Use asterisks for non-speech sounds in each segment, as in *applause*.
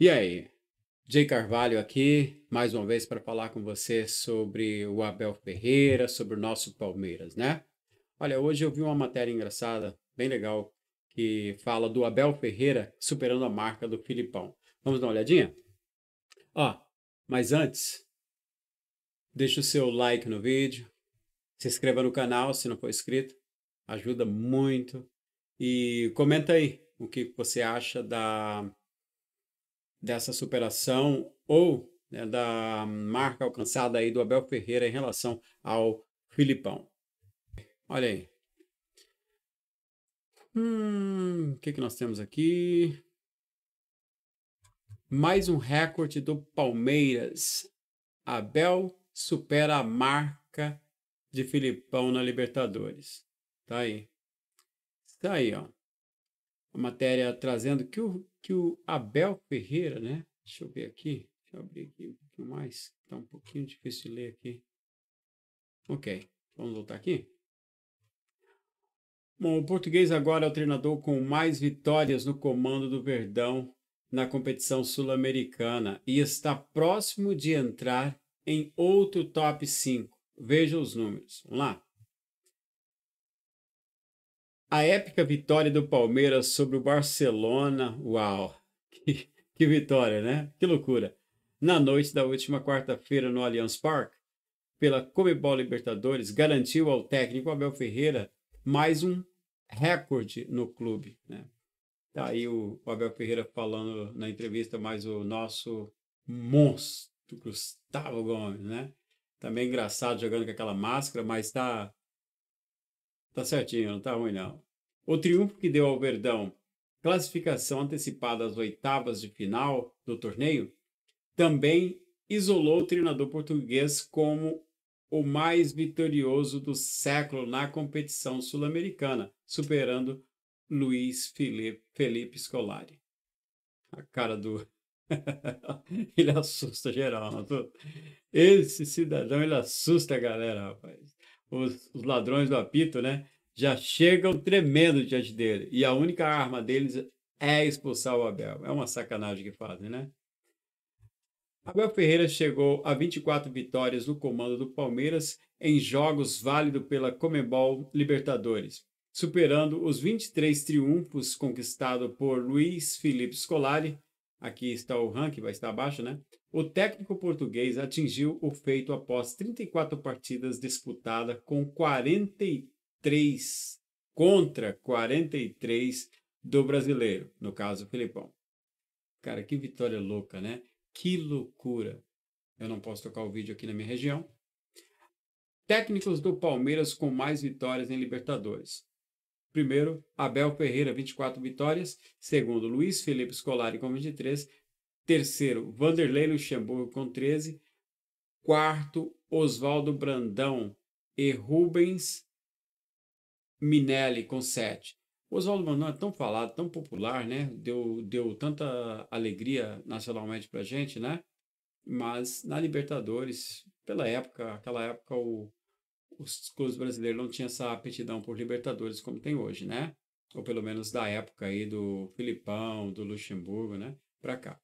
E aí, Jay Carvalho aqui, mais uma vez para falar com você sobre o Abel Ferreira, sobre o nosso Palmeiras, né? Olha, hoje eu vi uma matéria engraçada, bem legal, que fala do Abel Ferreira superando a marca do Filipão. Vamos dar uma olhadinha? Ó, mas antes, deixa o seu like no vídeo, se inscreva no canal se não for inscrito, ajuda muito. E comenta aí o que você acha da dessa superação ou né, da marca alcançada aí do Abel Ferreira em relação ao Filipão. Olha aí. Hum, o que, que nós temos aqui? Mais um recorde do Palmeiras. Abel supera a marca de Filipão na Libertadores. Tá aí. Tá aí, ó a matéria trazendo que o, que o Abel Ferreira, né? Deixa eu ver aqui, deixa eu abrir aqui um pouquinho mais, está um pouquinho difícil de ler aqui. Ok, vamos voltar aqui. Bom, o português agora é o treinador com mais vitórias no comando do Verdão na competição sul-americana e está próximo de entrar em outro top 5. Veja os números. Vamos lá. A épica vitória do Palmeiras sobre o Barcelona. Uau! *laughs* Que, que vitória, né? Que loucura! Na noite da última quarta-feira no Allianz Parque, pela Comebol Libertadores, garantiu ao técnico Abel Ferreira mais um recorde no clube. Né? Tá aí o, o Abel Ferreira falando na entrevista, mais o nosso monstro, Gustavo Gomes, né? Também engraçado jogando com aquela máscara, mas tá, tá certinho, não tá ruim não. O triunfo que deu ao Verdão classificação antecipada às oitavas de final do torneio também isolou o treinador português como o mais vitorioso do século na competição sul-americana, superando Luiz Felipe, Felipe Scolari. A cara do. *laughs* ele assusta geral, tô... Esse cidadão, ele assusta a galera, rapaz. Os, os ladrões do apito, né? já chegam tremendo diante dele. E a única arma deles é expulsar o Abel. É uma sacanagem que fazem, né? Abel Ferreira chegou a 24 vitórias no comando do Palmeiras em jogos válidos pela Comebol Libertadores, superando os 23 triunfos conquistados por Luiz Felipe Scolari. Aqui está o ranking, vai estar abaixo, né? O técnico português atingiu o feito após 34 partidas disputadas com 43 43 contra 43 do brasileiro, no caso, o Filipão. Cara, que vitória louca, né? Que loucura. Eu não posso tocar o vídeo aqui na minha região. Técnicos do Palmeiras com mais vitórias em Libertadores. Primeiro, Abel Ferreira, 24 vitórias. Segundo, Luiz Felipe Scolari com 23. Terceiro, Vanderlei Luxemburgo com 13. Quarto, Oswaldo Brandão e Rubens Minelli com 7. Oswaldo Brandão é tão falado, tão popular, né? Deu, deu tanta alegria nacionalmente pra gente, né? Mas na Libertadores, pela época, aquela época o, os clubes brasileiros não tinham essa aptidão por Libertadores como tem hoje, né? Ou pelo menos da época aí do Filipão, do Luxemburgo, né? Pra cá.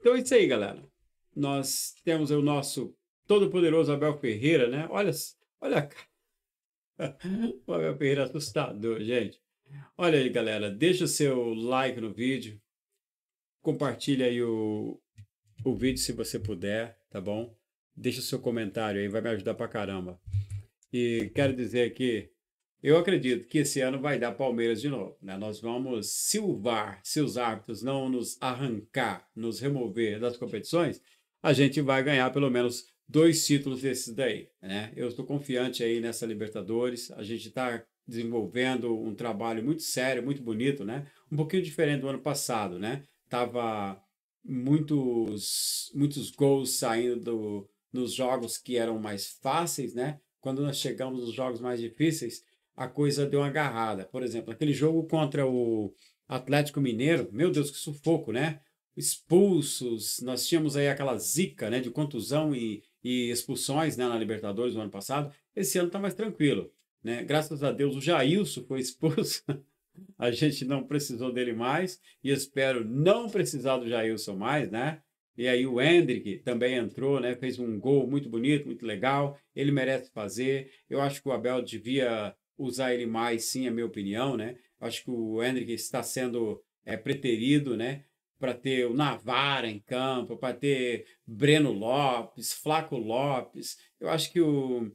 Então é isso aí, galera. Nós temos o nosso todo-poderoso Abel Ferreira, né? Olha, olha a cara. Fábio *laughs* Pereira assustador, gente. Olha aí, galera. Deixa o seu like no vídeo. Compartilha aí o, o vídeo se você puder, tá bom? Deixa o seu comentário aí, vai me ajudar pra caramba. E quero dizer aqui, eu acredito que esse ano vai dar Palmeiras de novo. Né? Nós vamos silvar, se os árbitros não nos arrancar, nos remover das competições, a gente vai ganhar pelo menos dois títulos desses daí. Né? Eu estou confiante aí nessa Libertadores. A gente está desenvolvendo um trabalho muito sério, muito bonito, né? Um pouquinho diferente do ano passado, né? Tava muitos muitos gols saindo do, nos jogos que eram mais fáceis, né? Quando nós chegamos nos jogos mais difíceis, a coisa deu uma agarrada. Por exemplo, aquele jogo contra o Atlético Mineiro, meu Deus, que sufoco, né? Expulsos, nós tínhamos aí aquela zica, né, de contusão e, e expulsões né, na Libertadores no ano passado, esse ano está mais tranquilo. Né? Graças a Deus o Jailson foi expulso, *laughs* a gente não precisou dele mais e espero não precisar do Jailson mais, né? E aí o Hendrick também entrou, né? Fez um gol muito bonito, muito legal. Ele merece fazer. Eu acho que o Abel devia usar ele mais, sim, é minha opinião, né? Acho que o Hendrick está sendo é, preterido, né? para ter o Navara em campo, para ter Breno Lopes, Flaco Lopes. Eu acho que o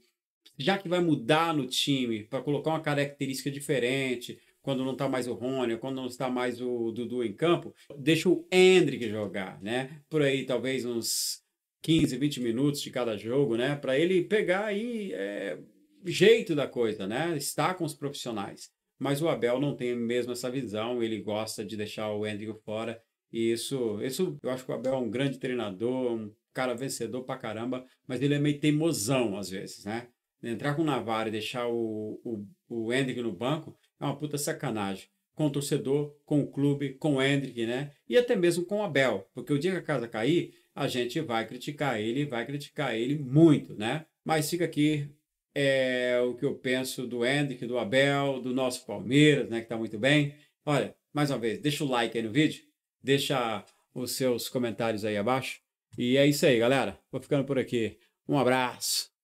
já que vai mudar no time para colocar uma característica diferente, quando não está mais o Rony, quando não está mais o Dudu em campo, deixa o Hendrick jogar, né? Por aí talvez uns 15, 20 minutos de cada jogo, né? Para ele pegar aí é, jeito da coisa, né? Estar com os profissionais. Mas o Abel não tem mesmo essa visão, ele gosta de deixar o Hendrick fora e isso, isso eu acho que o Abel é um grande treinador, um cara vencedor pra caramba, mas ele é meio teimosão às vezes, né? Entrar com o Navarro e deixar o, o, o Hendrick no banco é uma puta sacanagem. Com o torcedor, com o clube, com o Hendrick, né? E até mesmo com o Abel, porque o dia que a casa cair, a gente vai criticar ele, vai criticar ele muito, né? Mas fica aqui é, o que eu penso do Hendrick, do Abel, do nosso Palmeiras, né? Que tá muito bem. Olha, mais uma vez, deixa o like aí no vídeo deixa os seus comentários aí abaixo. E é isso aí, galera. Vou ficando por aqui. Um abraço.